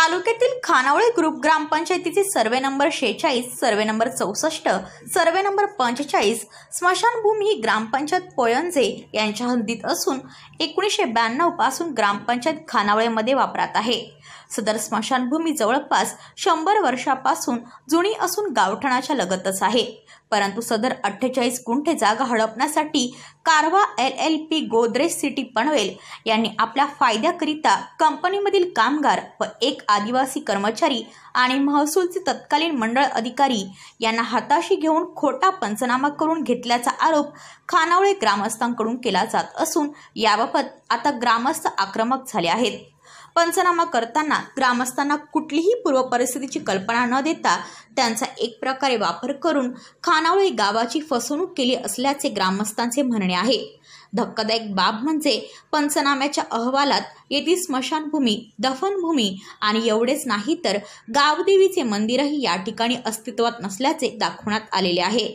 तालुक्यातील खानावळे ग्रुप ग्रामपंचायतीचे survey number शेहेचाळीस सर्वे नंबर चौसष्ट सर्वे नंबर पंचेचाळीस स्मशानभूमी ही ग्रामपंचायत पोयंजे यांच्या हद्दीत असून एकोणीसशे पासून ग्रामपंचायत खानावळेमध्ये वापरात आहे सदर स्मशानभूमी जवळपास शंभर वर्षापासून जुनी असून गावठणाच्या लगतच आहे परंतु सदर अठ्ठेचाळीस गुंठे जागा हडपण्यासाठी Karva L L P Godrej city Panvel यांनी आपल्या फायद्याकरिता कंपनीमधील कामगार व एक आदिवासी कर्मचारी आणि महसूलचे तत्कालीन मंडळ अधिकारी यांना हाताशी घेऊन खोटा पंचनामा करून घेतल्याचा आरोप खानावळे ग्रामस्थांकडून केला जात असून याबाबत आता ग्रामस्थ आक्रमक झाले आहेत पंचनामा करताना ग्रामस्थांना कुठलीही पूर्व परिस्थितीची कल्पना न देता त्यांचा एक प्रकारे वापर करून खानावळी गावाची फसवणूक केली असल्याचे ग्रामस्थांचे म्हणणे आहे धक्कादायक बाब म्हणजे पंचनाम्याच्या अहवालात येथील स्मशानभूमी दफनभूमी आणि एवढेच नाही तर गावदेवीचे मंदिरही या ठिकाणी अस्तित्वात नसल्याचे दाखवण्यात आलेले आहे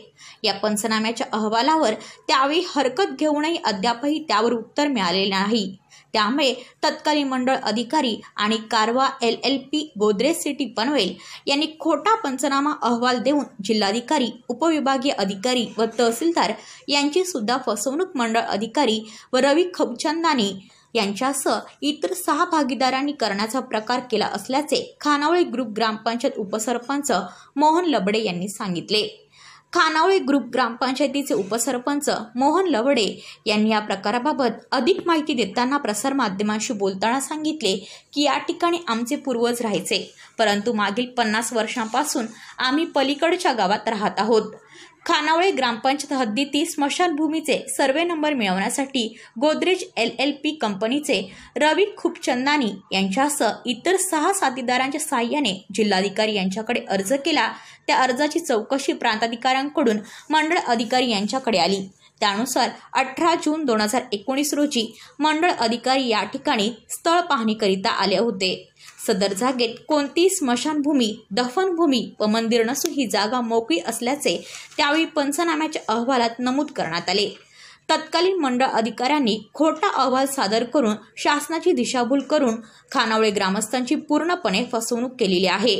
या पंचनाम्याच्या अहवालावर त्यावेळी हरकत घेऊनही अद्यापही त्यावर उत्तर मिळालेले नाही त्यामुळे तत्कालीन मंडळ अधिकारी आणि Karva L L P Godrej city Panvel यांनी खोटा पंचनामा अहवाल देऊन जिल्हाधिकारी उपविभागीय अधिकारी व तहसीलदार यांची सुद्धा फसवणूक मंडळ अधिकारी व रवी खबचंदानी यांच्यासह इतर सहा भागीदारांनी करण्याचा प्रकार केला असल्याचे खानावळी ग्रुप ग्रामपंचायत उपसरपंच मोहन लबडे यांनी सांगितले खानावळी ग्रुप ग्रामपंचायतीचे उपसरपंच मोहन लवडे यांनी या प्रकाराबाबत अधिक माहिती देताना प्रसारमाध्यमांशी बोलताना सांगितले की या ठिकाणी आमचे पूर्वज राहायचे परंतु मागील पन्नास वर्षांपासून आम्ही पलीकडच्या गावात राहत आहोत खानावळे ग्रामपंचायत हद्दीतील स्मशानभूमीचे सर्वे नंबर मिळवण्यासाठी गोदरेज एल एल पी कंपनीचे रवी खुपचंदानी यांच्यासह इतर सहा साथीदारांच्या सहाय्याने जिल्हाधिकारी यांच्याकडे अर्ज केला त्या अर्जाची चौकशी प्रांताधिकाऱ्यांकडून मंडळ अधिकारी यांच्याकडे आली त्यानुसार अठरा जून दोन हजार एकोणीस रोजी मंडळ अधिकारी या ठिकाणी स्थळ पाहणीकरिता आले होते सदर जागेत कोणती स्मशानभूमी दफनभूमी व मंदिर नसून ही जागा मोकळी असल्याचे त्यावेळी पंचनाम्याच्या अहवालात नमूद करण्यात आले तत्कालीन मंडळ अधिकाऱ्यांनी खोटा अहवाल सादर करून शासनाची दिशाभूल करून खानावळे ग्रामस्थांची पूर्णपणे फसवणूक केलेली आहे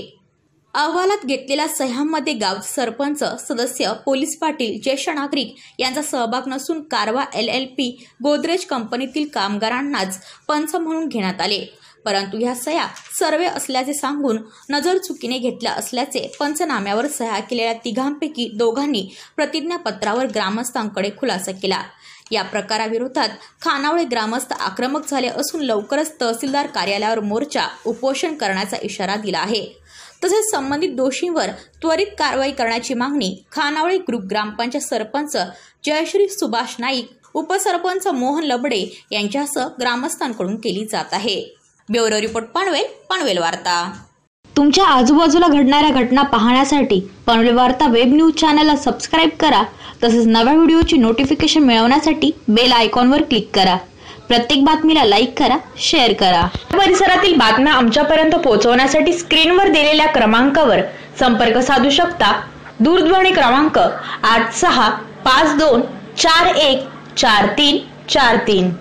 अहवालात घेतलेल्या सह्यामध्ये गाव सरपंच सदस्य पोलीस पाटील ज्येष्ठ नागरिक यांचा सहभाग नसून कारवा एल एल पी गोदरेज कंपनीतील कामगारांनाच पंच म्हणून घेण्यात आले परंतु ह्या सह्या सर्वे असल्याचे सांगून नजर चुकीने घेतल्या असल्याचे पंचनाम्यावर सह्या केलेल्या तिघांपैकी दोघांनी प्रतिज्ञापत्रावर ग्रामस्थांकडे खुलासा केला या प्रकाराविरोधात खानावळे ग्रामस्थ आक्रमक झाले असून लवकरच तहसीलदार कार्यालयावर मोर्चा उपोषण करण्याचा इशारा दिला आहे तसेच संबंधित दोषींवर त्वरित कारवाई करण्याची मागणी खानावळे ग्रुप ग्रामपंचायत सरपंच जयश्री सुभाष नाईक उपसरपंच मोहन लबडे यांच्यासह ग्रामस्थांकडून केली जात आहे ब्युरो रिपोर्ट पनवेल पनवेल वार्ता तुमच्या आजूबाजूला घडणाऱ्या घटना पाहण्यासाठी पनवेल वार्ता वेब न्यूज चॅनलला सबस्क्राईब करा तसेच नव्या व्हिडिओची नोटिफिकेशन मिळवण्यासाठी बेल आयकॉनवर क्लिक करा प्रत्येक बातमीला लाईक करा शेअर करा परिसरातील बातम्या आमच्यापर्यंत पोहोचवण्यासाठी स्क्रीनवर दिलेल्या क्रमांकावर संपर्क साधू शकता दूरध्वनी क्रमांक आठ सहा पाच दोन चार एक चार तीन चार तीन